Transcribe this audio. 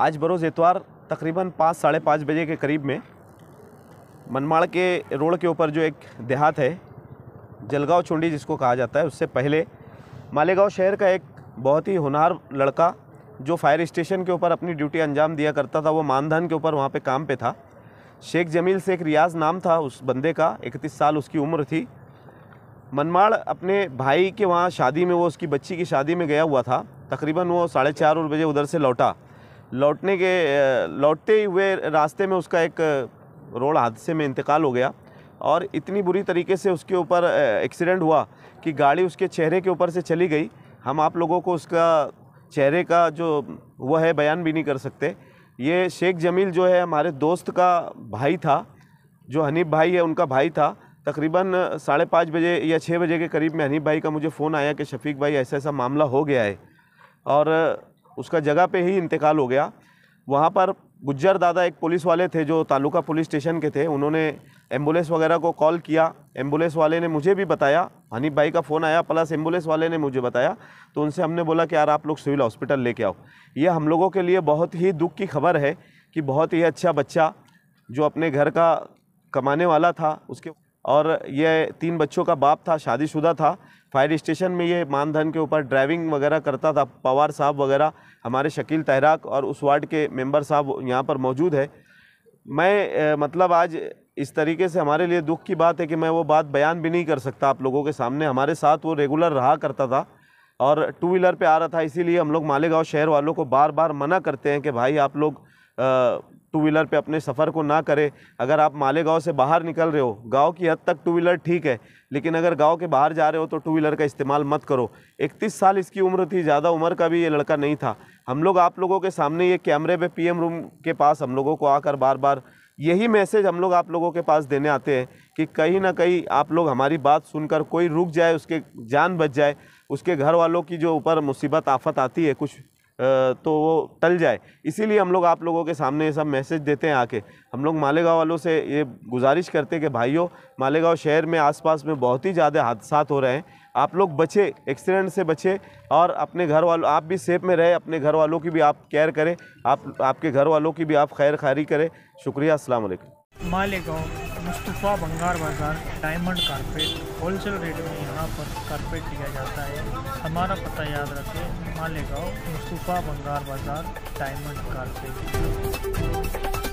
आज बरोज़ एतवार तकरीबन पाँच साढ़े पाँच बजे के करीब में मनमाड़ के रोड के ऊपर जो एक देहात है जलगांव चुंडी जिसको कहा जाता है उससे पहले मालेगांव शहर का एक बहुत ही होनहार लड़का जो फायर स्टेशन के ऊपर अपनी ड्यूटी अंजाम दिया करता था वो मानधन के ऊपर वहाँ पर काम पर था शेख जमील शेख रियाज नाम था उस बंदे का इकतीस साल उसकी उम्र थी मनमाड़ अपने भाई के वहाँ शादी में वो उसकी बच्ची की शादी में गया हुआ था तकरीबन वो साढ़े चार बजे उधर से लौटा लौटने के लौटते हुए रास्ते में उसका एक रोड हादसे में इंतकाल हो गया और इतनी बुरी तरीके से उसके ऊपर एक्सीडेंट हुआ कि गाड़ी उसके चेहरे के ऊपर से चली गई हम आप लोगों को उसका चेहरे का जो वह है बयान भी नहीं कर सकते ये शेख जमील जो है हमारे दोस्त का भाई था जो हनीफ भाई है उनका भाई था तकरीबन साढ़े पाँच बजे या छः बजे के करीब में हनीफ भाई का मुझे फ़ोन आया कि शफीक भाई ऐसा ऐसा मामला हो गया है और उसका जगह पे ही इंतकाल हो गया वहाँ पर गुज्जर दादा एक पुलिस वाले थे जो तालुका पुलिस स्टेशन के थे उन्होंने एम्बुलेंस वगैरह को कॉल किया एम्बुलेंस वाले ने मुझे भी बताया हनीफ भाई का फ़ोन आया प्लस एम्बुलेंस वाले ने मुझे बताया तो उनसे हमने बोला कि यार आप लोग सिविल हॉस्पिटल लेके आओ ये हम लोगों के लिए बहुत ही दुख की खबर है कि बहुत ही अच्छा बच्चा जो अपने घर का कमाने वाला था उसके और ये तीन बच्चों का बाप था शादीशुदा था फायर स्टेशन में ये मानधन के ऊपर ड्राइविंग वगैरह करता था पवार साहब वगैरह हमारे शकील तहराक और उस वार्ड के मेंबर साहब यहाँ पर मौजूद है मैं मतलब आज इस तरीके से हमारे लिए दुख की बात है कि मैं वो बात बयान भी नहीं कर सकता आप लोगों के सामने हमारे साथ वो रेगुलर रहा करता था और टू व्हीलर पर आ रहा था इसीलिए हम लोग मालेगाँव शहर वालों को बार बार मना करते हैं कि भाई आप लोग टू व्हीलर पे अपने सफ़र को ना करें अगर आप मालेगांव से बाहर निकल रहे हो गांव की हद तक टू व्हीलर ठीक है लेकिन अगर गांव के बाहर जा रहे हो तो टू व्हीलर का इस्तेमाल मत करो 31 साल इसकी उम्र थी ज़्यादा उम्र का भी ये लड़का नहीं था हम लोग आप लोगों के सामने ये कैमरे पे पीएम रूम के पास हम लोगों को आकर बार बार यही मैसेज हम लोग आप लोगों के पास देने आते हैं कि कहीं ना कहीं आप लोग हमारी बात सुनकर कोई रुक जाए उसके जान बच जाए उसके घर वालों की जो ऊपर मुसीबत आफत आती है कुछ तो वो टल जाए इसीलिए हम लोग आप लोगों के सामने ये सब मैसेज देते हैं आके हम लोग मालेगांव वालों से ये गुजारिश करते हैं कि भाइयों मालेगांव शहर में आसपास में बहुत ही ज़्यादा हादसा हो रहे हैं आप लोग बचे एक्सीडेंट से बचे और अपने घर वालों आप भी सेफ में रहे अपने घर वालों की भी आप केयर करें आप आपके घर वालों की भी आप खैर खारी करें शुक्रिया असलकम मालेगांव मुस्तफ़ा बंगार बाज़ार डायमंड कारपेट होलसेल रेट में यहाँ पर कारपेट दिया जाता है हमारा पता याद रखें मालेगांव मुस्तफ़ा बंगार बाज़ार डायमंड कारपेट